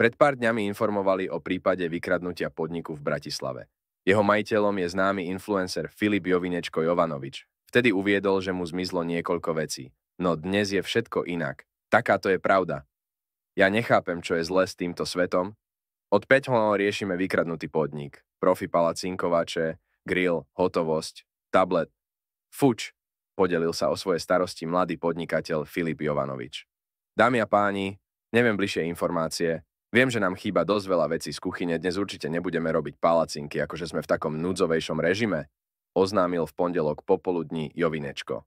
Pred pár dňami informovali o prípade vykradnutia podniku v Bratislave. Jeho majiteľom je známy influencer Filip Jovinečko Jovanovič. Vtedy uviedol, že mu zmizlo niekoľko vecí. No dnes je všetko inak. Taká to je pravda. Ja nechápem, čo je zle s týmto svetom. Od 5 hlavou riešime vykradnutý podnik, profi palacinkovače, grill, hotovosť, tablet. Fuč, podelil sa o svoje starosti mladý podnikateľ Filip Jovanovič. Dámy a páni, neviem bližšie informácie, Viem, že nám chýba dosť veľa vecí z kuchyne, dnes určite nebudeme robiť palacinky, akože sme v takom núdzovejšom režime, oznámil v pondelok popoludní Jovinečko.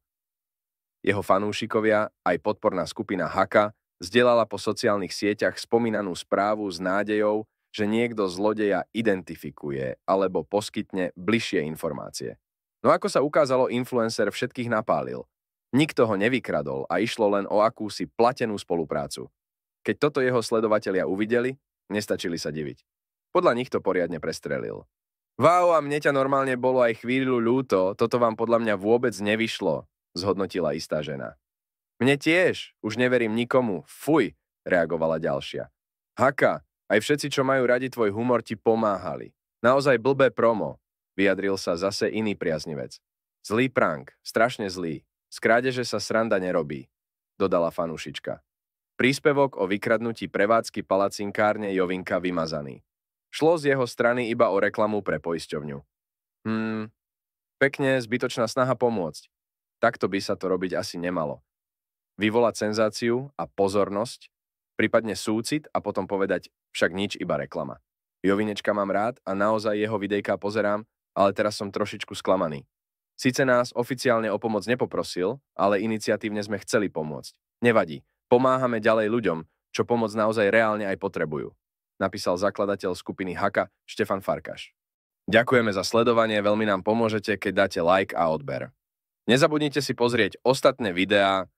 Jeho fanúšikovia, aj podporná skupina Haka, zdieľala po sociálnych sieťach spomínanú správu s nádejou, že niekto zlodeja identifikuje alebo poskytne bližšie informácie. No ako sa ukázalo, influencer všetkých napálil. Nikto ho nevykradol a išlo len o akúsi platenú spoluprácu. Keď toto jeho sledovatelia uvideli, nestačili sa diviť. Podľa nich to poriadne prestrelil. Wow, a mne ťa normálne bolo aj chvíľu ľúto, toto vám podľa mňa vôbec nevyšlo, zhodnotila istá žena. Mne tiež, už neverím nikomu, fuj, reagovala ďalšia. Haka, aj všetci, čo majú radi tvoj humor, ti pomáhali. Naozaj blbé promo, vyjadril sa zase iný priaznivec. Zlý prank, strašne zlý. Z krádeže sa sranda nerobí, dodala fanúšička. Príspevok o vykradnutí prevádzky palacinkárne Jovinka vymazaný. Šlo z jeho strany iba o reklamu pre poisťovňu. Hmm, pekne zbytočná snaha pomôcť. Takto by sa to robiť asi nemalo. Vyvolať senzáciu a pozornosť, prípadne súcit a potom povedať však nič iba reklama. Jovinečka mám rád a naozaj jeho videjka pozerám, ale teraz som trošičku sklamaný. Sice nás oficiálne o pomoc nepoprosil, ale iniciatívne sme chceli pomôcť. Nevadí, Pomáhame ďalej ľuďom, čo pomoc naozaj reálne aj potrebujú, napísal zakladateľ skupiny Haka Štefan Farkaš. Ďakujeme za sledovanie, veľmi nám pomôžete, keď dáte like a odber. Nezabudnite si pozrieť ostatné videá